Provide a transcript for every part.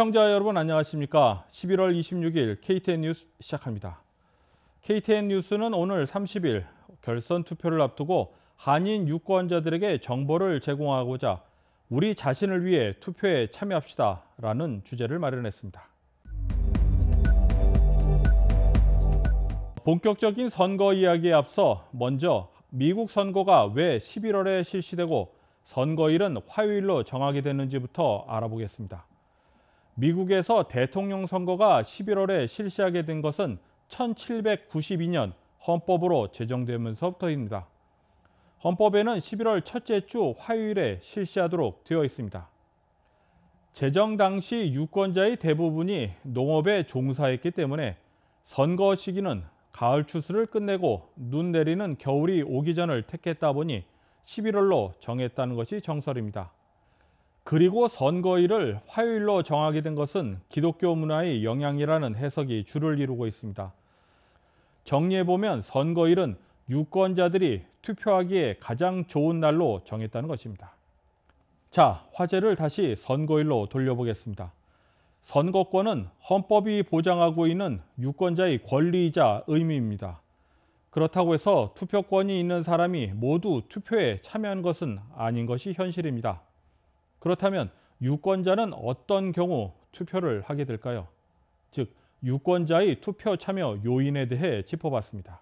시청자 여러분 안녕하십니까? 11월 26일 KTN 뉴스 시작합니다. KTN 뉴스는 오늘 30일 결선 투표를 앞두고 한인 유권자들에게 정보를 제공하고자 우리 자신을 위해 투표에 참여합시다라는 주제를 마련했습니다. 본격적인 선거 이야기에 앞서 먼저 미국 선거가 왜 11월에 실시되고 선거일은 화요일로 정하게 되는지부터 알아보겠습니다. 미국에서 대통령 선거가 11월에 실시하게 된 것은 1792년 헌법으로 제정되면서부터입니다. 헌법에는 11월 첫째 주 화요일에 실시하도록 되어 있습니다. 제정 당시 유권자의 대부분이 농업에 종사했기 때문에 선거 시기는 가을 추수를 끝내고 눈 내리는 겨울이 오기 전을 택했다 보니 11월로 정했다는 것이 정설입니다. 그리고 선거일을 화요일로 정하게 된 것은 기독교 문화의 영향이라는 해석이 주를 이루고 있습니다. 정리해보면 선거일은 유권자들이 투표하기에 가장 좋은 날로 정했다는 것입니다. 자, 화제를 다시 선거일로 돌려보겠습니다. 선거권은 헌법이 보장하고 있는 유권자의 권리이자 의미입니다. 그렇다고 해서 투표권이 있는 사람이 모두 투표에 참여한 것은 아닌 것이 현실입니다. 그렇다면 유권자는 어떤 경우 투표를 하게 될까요? 즉, 유권자의 투표 참여 요인에 대해 짚어봤습니다.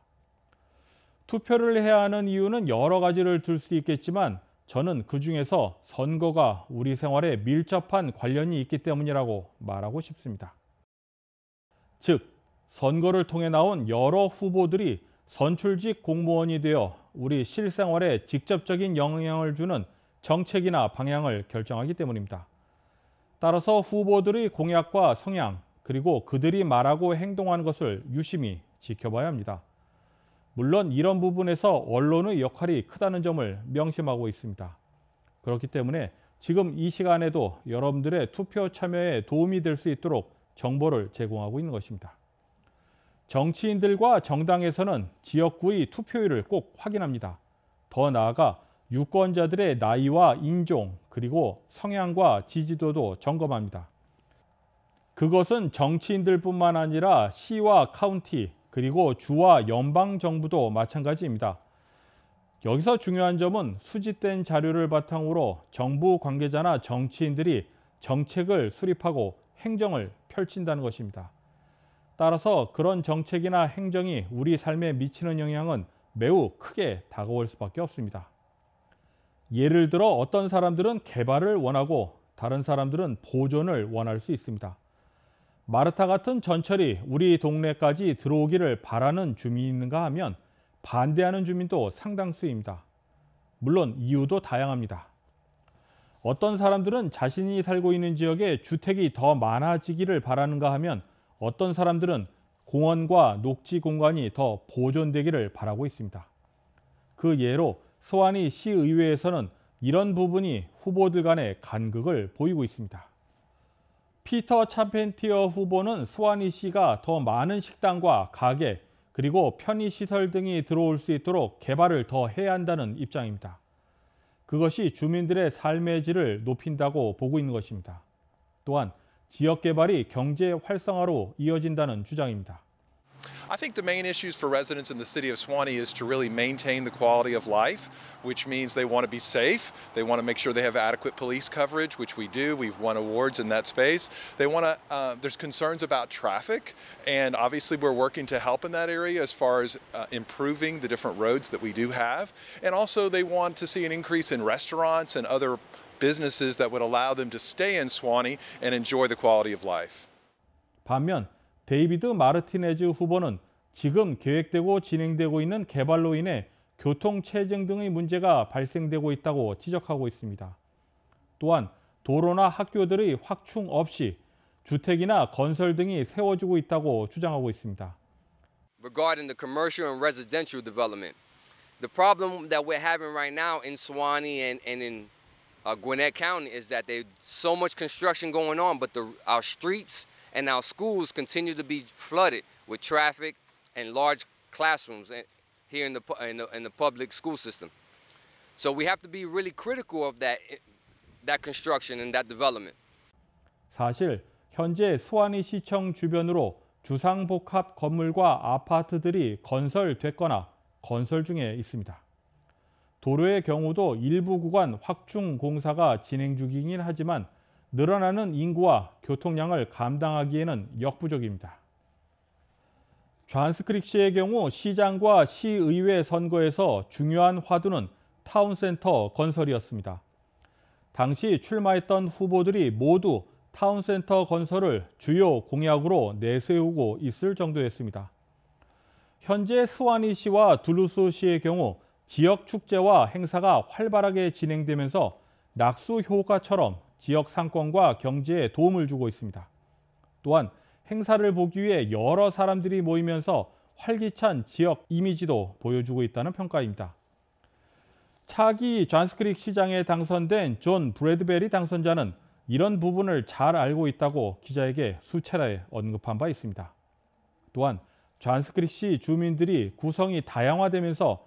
투표를 해야 하는 이유는 여러 가지를 들 수 있겠지만 저는 그 중에서 선거가 우리 생활에 밀접한 관련이 있기 때문이라고 말하고 싶습니다. 즉, 선거를 통해 나온 여러 후보들이 선출직 공무원이 되어 우리 실생활에 직접적인 영향을 주는 정책이나 방향을 결정하기 때문입니다. 따라서 후보들의 공약과 성향, 그리고 그들이 말하고 행동하는 것을 유심히 지켜봐야 합니다. 물론 이런 부분에서 언론의 역할이 크다는 점을 명심하고 있습니다. 그렇기 때문에 지금 이 시간에도 여러분들의 투표 참여에 도움이 될 수 있도록 정보를 제공하고 있는 것입니다. 정치인들과 정당에서는 지역구의 투표율을 꼭 확인합니다. 더 나아가 유권자들의 나이와 인종 그리고 성향과 지지도도 점검합니다. 그것은 정치인들뿐만 아니라 시와 카운티 그리고 주와 연방 정부도 마찬가지입니다. 여기서 중요한 점은 수집된 자료를 바탕으로 정부 관계자나 정치인들이 정책을 수립하고 행정을 펼친다는 것입니다. 따라서 그런 정책이나 행정이 우리 삶에 미치는 영향은 매우 크게 다가올 수밖에 없습니다. 예를 들어 어떤 사람들은 개발을 원하고 다른 사람들은 보존을 원할 수 있습니다. 마르타 같은 전철이 우리 동네까지 들어오기를 바라는 주민인가 하면 반대하는 주민도 상당수입니다. 물론 이유도 다양합니다. 어떤 사람들은 자신이 살고 있는 지역에 주택이 더 많아지기를 바라는가 하면 어떤 사람들은 공원과 녹지 공간이 더 보존되기를 바라고 있습니다. 그 예로 소환이 시의회에서는 이런 부분이 후보들 간의 간극을 보이고 있습니다. 피터 차펜티어 후보는 소환이 씨가 더 많은 식당과 가게 그리고 편의시설 등이 들어올 수 있도록 개발을 더 해야 한다는 입장입니다. 그것이 주민들의 삶의 질을 높인다고 보고 있는 것입니다. 또한 지역 개발이 경제 활성화로 이어진다는 주장입니다. I think the main issues for residents in the city of Swanee is to really maintain the quality of life, which means they want to be safe. They want to make sure they have adequate police coverage, which we do. We've won awards in that space. They want to, uh, there's concerns about traffic, and obviously we're working to help in that area as far as uh, improving the different roads that we do have. And also they want to see an increase in restaurants and other businesses that would allow them to stay in Swanee and enjoy the quality of life. 반면 데이비드 마르티네즈 후보는 지금 계획되고 진행되고 있는 개발로 인해 교통 체증 등의 문제가 발생되고 있다고 지적하고 있습니다. 또한 도로나 학교들의 확충 없이 주택이나 건설 등이 세워지고 있다고 주장하고 있습니다. Regarding the commercial and residential development, the problem that we're having right now in Suwannee and, and in uh, Gwinnett County is that there's so much construction going on, but the, our streets and our schools continue to be flooded with traffic and large classrooms here in the, in the, in the public school system. So we have to be really critical of that, that construction and that development. 사실 현재 수완이 시청 주변으로 주상복합 건물과 아파트들이 건설됐거나 건설 중에 있습니다. 도로의 경우도 일부 구간 확충 공사가 진행 중이긴 하지만 늘어나는 인구와 교통량을 감당하기에는 역부족입니다. 좌한스크릭 시의 경우 시장과 시의회 선거에서 중요한 화두는 타운센터 건설이었습니다. 당시 출마했던 후보들이 모두 타운센터 건설을 주요 공약으로 내세우고 있을 정도였습니다. 현재 스와니시와 둘루스 시의 경우 지역 축제와 행사가 활발하게 진행되면서 낙수 효과처럼 지역 상권과 경제에 도움을 주고 있습니다. 또한 행사를 보기 위해 여러 사람들이 모이면서 활기찬 지역 이미지도 보여주고 있다는 평가입니다. 차기 존스크릭 시장에 당선된 존 브래드베리 당선자는 이런 부분을 잘 알고 있다고 기자에게 수차례 언급한 바 있습니다. 또한 존스크릭 시 주민들이 구성이 다양화되면서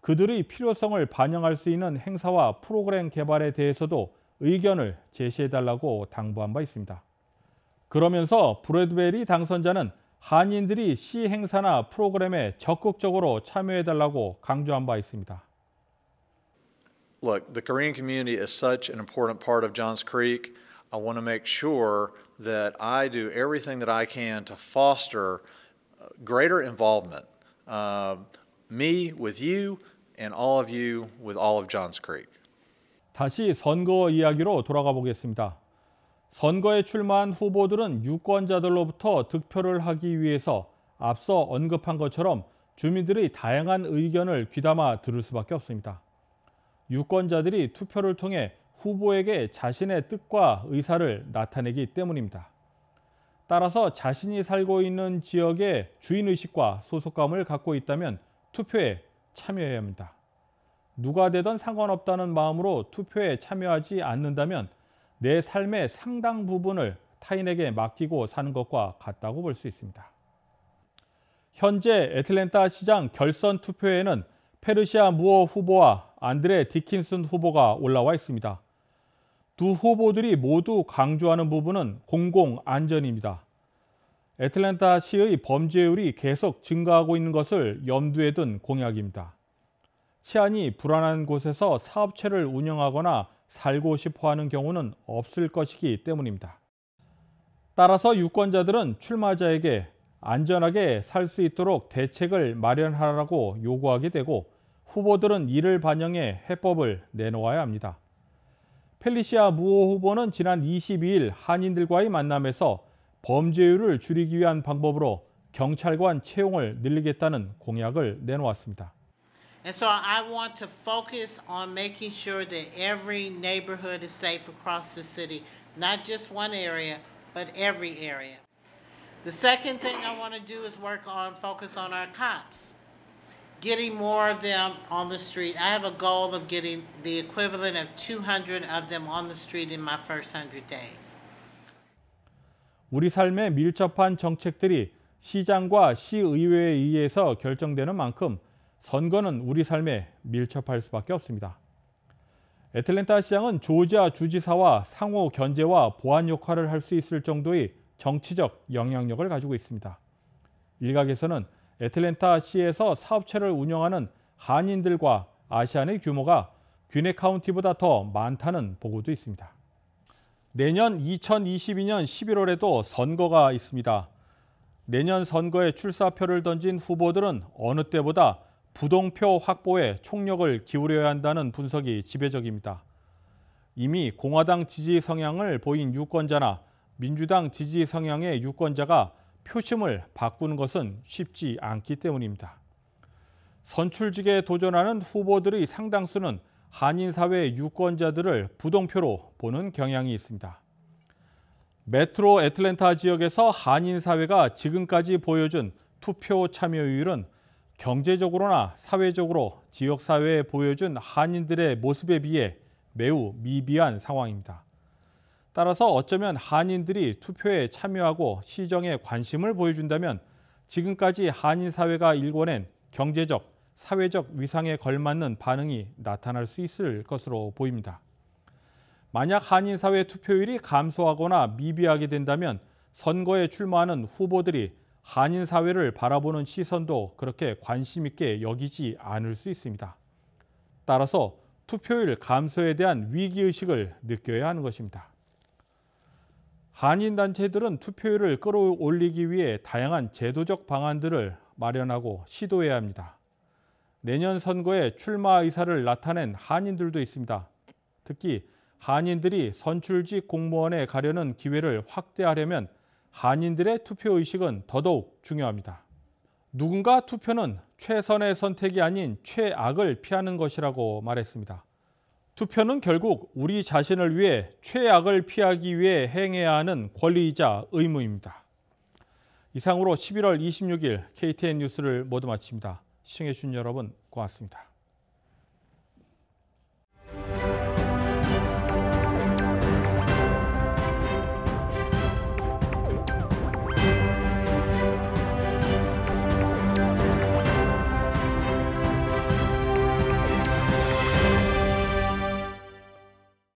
그들의 필요성을 반영할 수 있는 행사와 프로그램 개발에 대해서도 의견을 제시해달라고 당부한 바 있습니다. 그러면서 브래드벨이 당선자는 한인들이 시 행사나 프로그램에 적극적으로 참여해달라고 강조한 바 있습니다. Look, the Korean community is such an important part of Johns Creek. I want to make sure that I do everything that I can to foster greater involvement. Uh, me with you and all of you with all of Johns Creek. 다시 선거 이야기로 돌아가 보겠습니다. 선거에 출마한 후보들은 유권자들로부터 득표를 하기 위해서 앞서 언급한 것처럼 주민들의 다양한 의견을 귀담아 들을 수밖에 없습니다. 유권자들이 투표를 통해 후보에게 자신의 뜻과 의사를 나타내기 때문입니다. 따라서 자신이 살고 있는 지역의 주인의식과 소속감을 갖고 있다면 투표에 참여해야 합니다. 누가 되든 상관없다는 마음으로 투표에 참여하지 않는다면 내 삶의 상당 부분을 타인에게 맡기고 사는 것과 같다고 볼 수 있습니다. 현재 애틀랜타 시장 결선 투표에는 페르시아 무어 후보와 안드레 디킨슨 후보가 올라와 있습니다. 두 후보들이 모두 강조하는 부분은 공공 안전입니다. 애틀랜타 시의 범죄율이 계속 증가하고 있는 것을 염두에 둔 공약입니다. 치안이 불안한 곳에서 사업체를 운영하거나 살고 싶어 하는 경우는 없을 것이기 때문입니다. 따라서 유권자들은 출마자에게 안전하게 살 수 있도록 대책을 마련하라고 요구하게 되고 후보들은 이를 반영해 해법을 내놓아야 합니다. 펠리시아 무호 후보는 지난 22일 한인들과의 만남에서 범죄율을 줄이기 위한 방법으로 경찰관 채용을 늘리겠다는 공약을 내놓았습니다. And so I want to focus on making sure that every neighborhood is safe across the city, not just one area, but every area. The second thing I want to do is work on focus on our cops, getting more of them on the street. I have a goal of getting the equivalent of 200 of them on the street in my first 100 days. 우리 삶에 밀접한 정책들이 시장과 시의회에 의해서 결정되는 만큼 선거는 우리 삶에 밀접할 수밖에 없습니다. 애틀랜타 시장은 조지아 주지사와 상호 견제와 보완 역할을 할 수 있을 정도의 정치적 영향력을 가지고 있습니다. 일각에서는 애틀랜타 시에서 사업체를 운영하는 한인들과 아시안의 규모가 귀네 카운티보다 더 많다는 보고도 있습니다. 내년 2022년 11월에도 선거가 있습니다. 내년 선거에 출사표를 던진 후보들은 어느 때보다 부동표 확보에 총력을 기울여야 한다는 분석이 지배적입니다. 이미 공화당 지지 성향을 보인 유권자나 민주당 지지 성향의 유권자가 표심을 바꾸는 것은 쉽지 않기 때문입니다. 선출직에 도전하는 후보들의 상당수는 한인사회 유권자들을 부동표로 보는 경향이 있습니다. 메트로 애틀랜타 지역에서 한인사회가 지금까지 보여준 투표 참여율은 경제적으로나 사회적으로 지역사회에 보여준 한인들의 모습에 비해 매우 미비한 상황입니다. 따라서 어쩌면 한인들이 투표에 참여하고 시정에 관심을 보여준다면 지금까지 한인 사회가 일궈낸 경제적, 사회적 위상에 걸맞는 반응이 나타날 수 있을 것으로 보입니다. 만약 한인 사회 투표율이 감소하거나 미비하게 된다면 선거에 출마하는 후보들이 한인 사회를 바라보는 시선도 그렇게 관심 있게 여기지 않을 수 있습니다. 따라서 투표율 감소에 대한 위기의식을 느껴야 하는 것입니다. 한인 단체들은 투표율을 끌어올리기 위해 다양한 제도적 방안들을 마련하고 시도해야 합니다. 내년 선거에 출마 의사를 나타낸 한인들도 있습니다. 특히 한인들이 선출직 공무원에 가려는 기회를 확대하려면 한인들의 투표 의식은 더더욱 중요합니다. 누군가 투표는 최선의 선택이 아닌 최악을 피하는 것이라고 말했습니다. 투표는 결국 우리 자신을 위해 최악을 피하기 위해 행해야 하는 권리이자 의무입니다. 이상으로 11월 26일 KTN 뉴스를 모두 마칩니다. 시청해주신 여러분 고맙습니다.